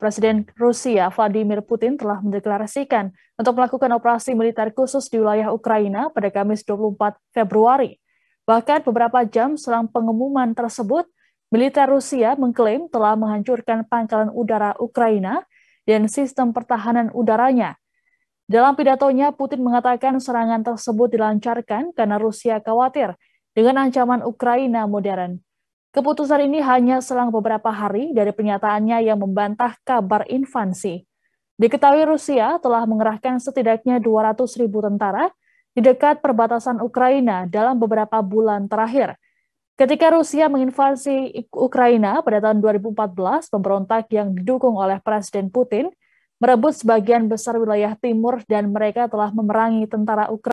Presiden Rusia Vladimir Putin telah mendeklarasikan untuk melakukan operasi militer khusus di wilayah Ukraina pada Kamis 24 Februari. Bahkan beberapa jam selang pengumuman tersebut, militer Rusia mengklaim telah menghancurkan pangkalan udara Ukraina dan sistem pertahanan udaranya. Dalam pidatonya, Putin mengatakan serangan tersebut dilancarkan karena Rusia khawatir dengan ancaman Ukraina modern Keputusan ini hanya selang beberapa hari dari pernyataannya yang membantah kabar invasi. Diketahui Rusia telah mengerahkan setidaknya 200 ribu tentara di dekat perbatasan Ukraina dalam beberapa bulan terakhir. Ketika Rusia menginvasi Ukraina pada tahun 2014, pemberontak yang didukung oleh Presiden Putin merebut sebagian besar wilayah timur dan mereka telah memerangi tentara Ukraina.